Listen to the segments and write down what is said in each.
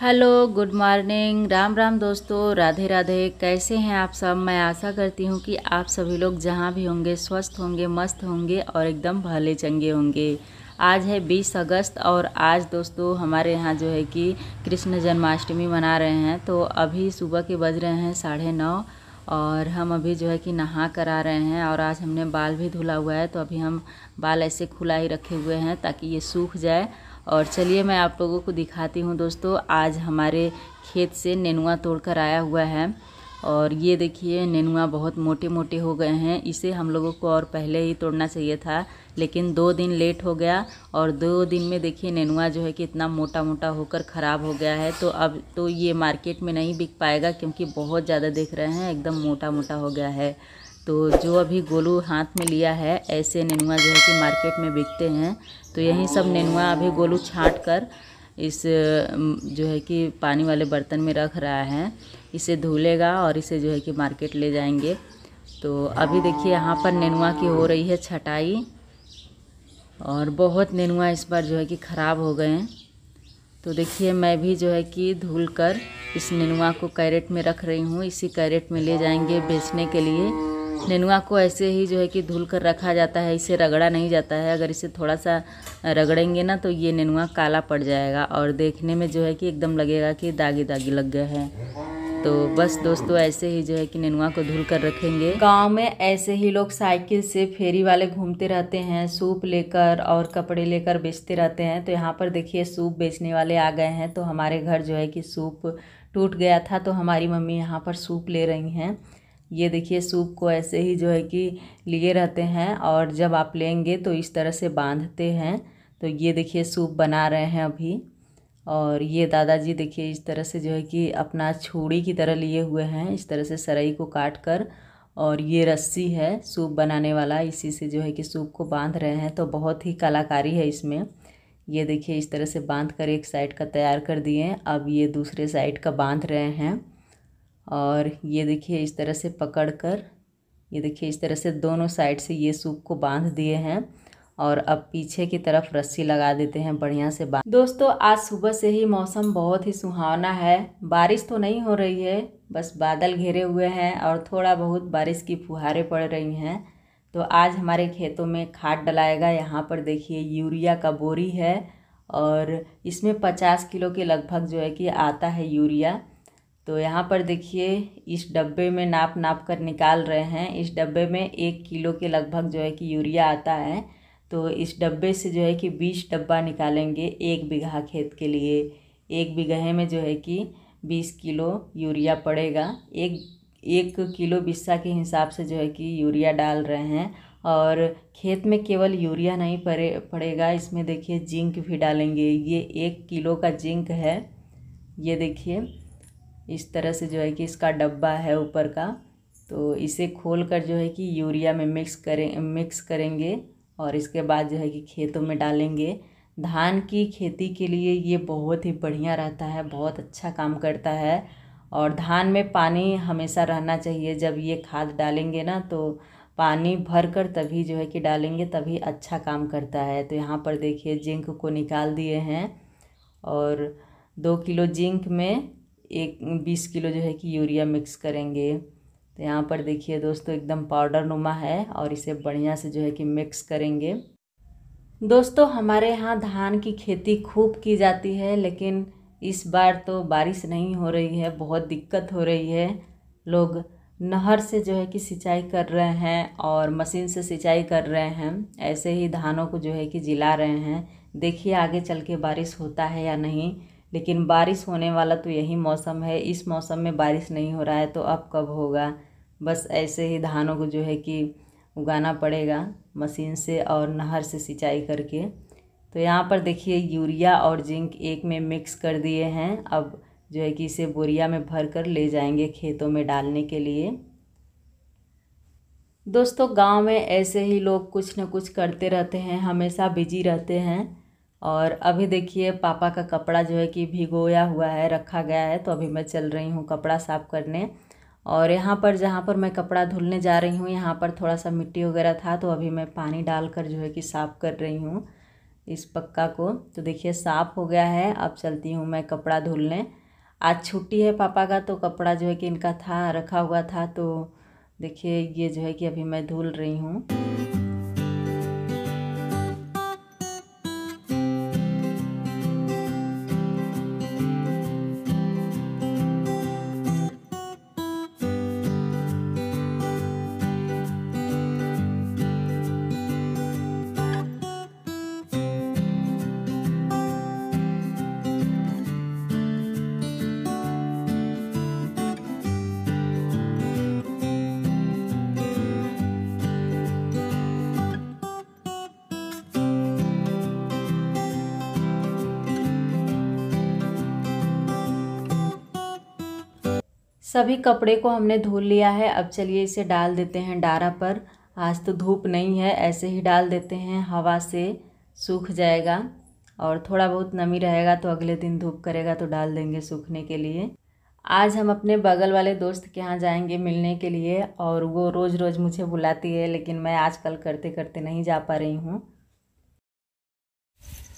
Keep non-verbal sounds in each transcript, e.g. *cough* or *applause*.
hello good morning Ram Ram दोस्तों राधे राधे कैसे हैं आप सब मैं आशा करती हूँ कि आप सभी लोग जहाँ भी होंगे स्वस्थ होंगे मस्त होंगे और एकदम भले चंगे होंगे आज है 20 अगस्त और आज दोस्तों हमारे यहाँ जो है कि कृष्ण जन्माष्टमी मना रहे हैं तो अभी सुबह के बज रहे हैं साढ़े नौ और हम अभी जो है कि नहा कर आ रहे हैं और आज हमने बाल भी धुला हुआ है तो अभी हम बाल ऐसे खुला ही रखे हुए हैं ताकि ये सूख जाए और चलिए मैं आप लोगों को दिखाती हूँ दोस्तों आज हमारे खेत से नेनुआ तोड़ कर आया हुआ है और ये देखिए नेनुआ बहुत मोटे मोटे हो गए हैं इसे हम लोगों को और पहले ही तोड़ना चाहिए था लेकिन दो दिन लेट हो गया और दो दिन में देखिए नेनुआ जो है कि इतना मोटा मोटा होकर ख़राब हो गया है तो अब तो ये मार्केट में नहीं बिक पाएगा क्योंकि बहुत ज़्यादा देख रहे हैं एकदम मोटा मोटा हो गया है तो जो अभी गोलू हाथ में लिया है ऐसे नेनुआ जो है कि मार्केट में बिकते हैं तो यही सब नेनुआ अभी गोलू छाँट कर इस जो है कि पानी वाले बर्तन में रख रहा है इसे धुलेगा और इसे जो है कि मार्केट ले जाएंगे तो अभी देखिए यहाँ पर नेनुआ की हो रही है छटाई और बहुत नेनुआ इस बार जो है कि ख़राब हो गए हैं तो देखिए मैं भी जो है कि धुल कर इस नेनुआ को कैरेट में रख रही हूँ इसी कैरेट में ले जाएंगे बेचने के लिए नेनुआ को ऐसे ही जो है कि धुल कर रखा जाता है इसे रगड़ा नहीं जाता है अगर इसे थोड़ा सा रगड़ेंगे ना तो ये नेनुआ काला पड़ जाएगा और देखने में जो है कि एकदम लगेगा कि दागी दागी लग गया है तो बस दोस्तों ऐसे ही जो है कि नेनुआ को धुल कर रखेंगे गांव में ऐसे ही लोग साइकिल से फेरी वाले घूमते रहते हैं सूप लेकर और कपड़े लेकर बेचते रहते हैं तो यहाँ पर देखिए सूप बेचने वाले आ गए हैं तो हमारे घर जो है कि सूप टूट गया था तो हमारी मम्मी यहाँ पर सूप ले रही हैं ये देखिए सूप को ऐसे ही जो है कि लिए रहते हैं और जब आप लेंगे तो इस तरह से बांधते हैं तो ये देखिए सूप बना रहे हैं अभी और ये दादाजी देखिए इस तरह से जो है कि अपना छुरी की तरह लिए हुए हैं इस तरह से सराई को काट कर और ये रस्सी है सूप बनाने वाला इसी से जो है कि सूप को बांध रहे हैं तो बहुत ही कलाकारी है इसमें ये देखिए इस तरह से बांध कर एक साइड का तैयार कर दिए अब ये दूसरे साइड का बांध रहे हैं और ये देखिए इस तरह से पकड़ कर ये देखिए इस तरह से दोनों साइड से ये सूप को बांध दिए हैं और अब पीछे की तरफ रस्सी लगा देते हैं बढ़िया से बांध दोस्तों आज सुबह से ही मौसम बहुत ही सुहावना है बारिश तो नहीं हो रही है बस बादल घेरे हुए हैं और थोड़ा बहुत बारिश की फुहारें पड़ रही हैं तो आज हमारे खेतों में खाद डलाएगा यहाँ पर देखिए यूरिया का बोरी है और इसमें पचास किलो के लगभग जो है कि आता है यूरिया तो यहाँ पर देखिए इस डब्बे में नाप नाप कर निकाल रहे हैं इस डब्बे में एक किलो के लगभग जो है कि यूरिया आता है तो इस डब्बे से जो है कि बीस डब्बा निकालेंगे एक बीघा खेत के लिए एक बीघे में जो है कि बीस किलो यूरिया पड़ेगा एक एक किलो बिस्सा के हिसाब से जो है कि यूरिया डाल रहे हैं और खेत में केवल यूरिया नहीं पड़े पड़ेगा इसमें देखिए जिंक भी डालेंगे ये एक किलो का जिंक है ये देखिए इस तरह से जो है कि इसका डब्बा है ऊपर का तो इसे खोल कर जो है कि यूरिया में मिक्स करें मिक्स करेंगे और इसके बाद जो है कि खेतों में डालेंगे धान की खेती के लिए ये बहुत ही बढ़िया रहता है बहुत अच्छा काम करता है और धान में पानी हमेशा रहना चाहिए जब ये खाद डालेंगे ना तो पानी भर कर तभी जो है कि डालेंगे तभी अच्छा काम करता है तो यहाँ पर देखिए जिंक को निकाल दिए हैं और दो किलो जिंक में एक बीस किलो जो है कि यूरिया मिक्स करेंगे तो यहाँ पर देखिए दोस्तों एकदम पाउडर नुमा है और इसे बढ़िया से जो है कि मिक्स करेंगे दोस्तों हमारे यहाँ धान की खेती खूब की जाती है लेकिन इस बार तो बारिश नहीं हो रही है बहुत दिक्कत हो रही है लोग नहर से जो है कि सिंचाई कर रहे हैं और मशीन से सिंचाई कर रहे हैं ऐसे ही धानों को जो है कि जिला रहे हैं देखिए आगे चल के बारिश होता है या नहीं लेकिन बारिश होने वाला तो यही मौसम है इस मौसम में बारिश नहीं हो रहा है तो अब कब होगा बस ऐसे ही धानों को जो है कि उगाना पड़ेगा मशीन से और नहर से सिंचाई करके तो यहाँ पर देखिए यूरिया और जिंक एक में मिक्स कर दिए हैं अब जो है कि इसे बोरिया में भर कर ले जाएंगे खेतों में डालने के लिए दोस्तों गांव में ऐसे ही लोग कुछ न कुछ करते रहते हैं हमेशा बिजी रहते हैं और अभी देखिए पापा का कपड़ा जो है कि भिगोया हुआ है रखा गया है तो अभी मैं चल रही हूँ कपड़ा साफ़ करने और यहाँ पर जहाँ पर मैं कपड़ा धुलने जा रही हूँ यहाँ पर थोड़ा सा मिट्टी वगैरह था तो अभी मैं पानी डालकर जो है कि साफ़ कर रही हूँ इस पक्का को तो देखिए साफ़ हो गया है अब चलती हूँ मैं कपड़ा धुलने आज छुट्टी है पापा का तो कपड़ा जो है कि इनका था रखा हुआ था तो देखिए ये जो है कि अभी मैं धुल रही हूँ सभी कपड़े को हमने धो लिया है अब चलिए इसे डाल देते हैं डारा पर आज तो धूप नहीं है ऐसे ही डाल देते हैं हवा से सूख जाएगा और थोड़ा बहुत नमी रहेगा तो अगले दिन धूप करेगा तो डाल देंगे सूखने के लिए आज हम अपने बगल वाले दोस्त के यहाँ जाएंगे मिलने के लिए और वो रोज़ रोज़ मुझे बुलाती है लेकिन मैं आजकल करते करते नहीं जा पा रही हूँ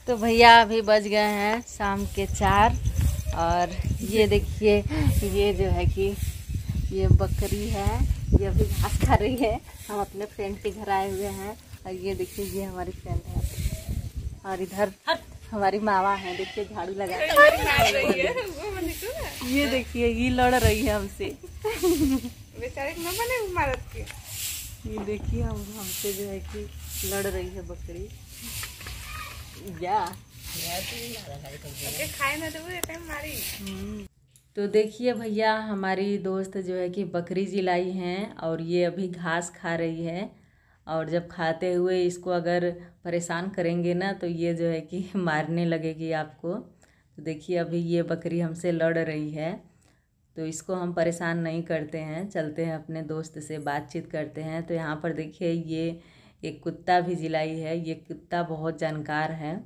तो भैया अभी बज गए हैं शाम के चार और ये देखिए ये जो है कि ये बकरी है ये अभी घास खा रही है हम अपने फ्रेंड के घर आए हुए हैं और ये देखिए ये हमारी फ्रेंड है और इधर हमारी मावा है देखिए झाड़ू लगा ये देखिए ये लड़ रही है हमसे ये देखिए हम हमसे जो है कि लड़ रही है बकरी या तो, तो देखिए भैया हमारी दोस्त जो है कि बकरी जी लाई हैं और ये अभी घास खा रही है और जब खाते हुए इसको अगर परेशान करेंगे ना तो ये जो है कि *laughs* मारने लगेगी आपको तो देखिए अभी ये बकरी हमसे लड़ रही है तो इसको हम परेशान नहीं करते हैं चलते हैं अपने दोस्त से बातचीत करते हैं तो यहाँ पर देखिए ये एक कुत्ता भी जिलाई है ये कुत्ता बहुत जानकार है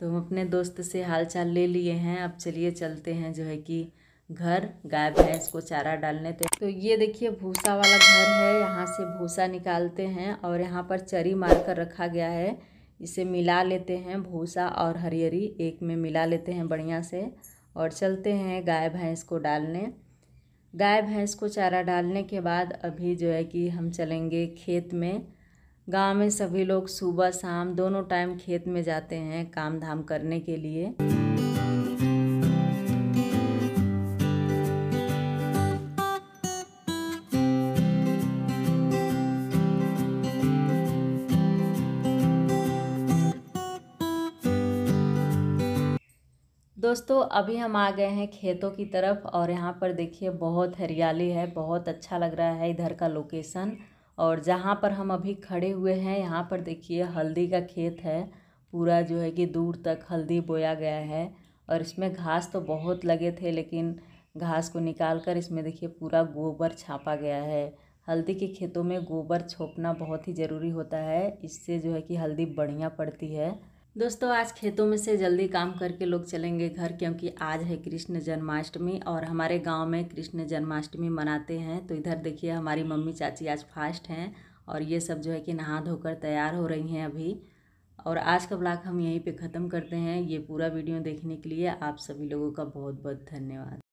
तो हम अपने दोस्त से हाल चाल ले लिए हैं अब चलिए चलते हैं जो है कि घर गाय भैंस को चारा डालने थे तो ये देखिए भूसा वाला घर है यहाँ से भूसा निकालते हैं और यहाँ पर चरी मार कर रखा गया है इसे मिला लेते हैं भूसा और हरियरी एक में मिला लेते हैं बढ़िया से और चलते हैं गाय भैंस को डालने गाय भैंस को चारा डालने के बाद अभी जो है कि हम चलेंगे खेत में गांव में सभी लोग सुबह शाम दोनों टाइम खेत में जाते हैं काम धाम करने के लिए दोस्तों अभी हम आ गए हैं खेतों की तरफ और यहाँ पर देखिए बहुत हरियाली है बहुत अच्छा लग रहा है इधर का लोकेशन और जहाँ पर हम अभी खड़े हुए हैं यहाँ पर देखिए हल्दी का खेत है पूरा जो है कि दूर तक हल्दी बोया गया है और इसमें घास तो बहुत लगे थे लेकिन घास को निकाल कर इसमें देखिए पूरा गोबर छापा गया है हल्दी के खेतों में गोबर छोपना बहुत ही ज़रूरी होता है इससे जो है कि हल्दी बढ़िया पड़ती है दोस्तों आज खेतों में से जल्दी काम करके लोग चलेंगे घर क्योंकि आज है कृष्ण जन्माष्टमी और हमारे गांव में कृष्ण जन्माष्टमी मनाते हैं तो इधर देखिए हमारी मम्मी चाची आज फास्ट हैं और ये सब जो है कि नहा धोकर तैयार हो रही हैं अभी और आज का ब्लॉग हम यहीं पे ख़त्म करते हैं ये पूरा वीडियो देखने के लिए आप सभी लोगों का बहुत बहुत धन्यवाद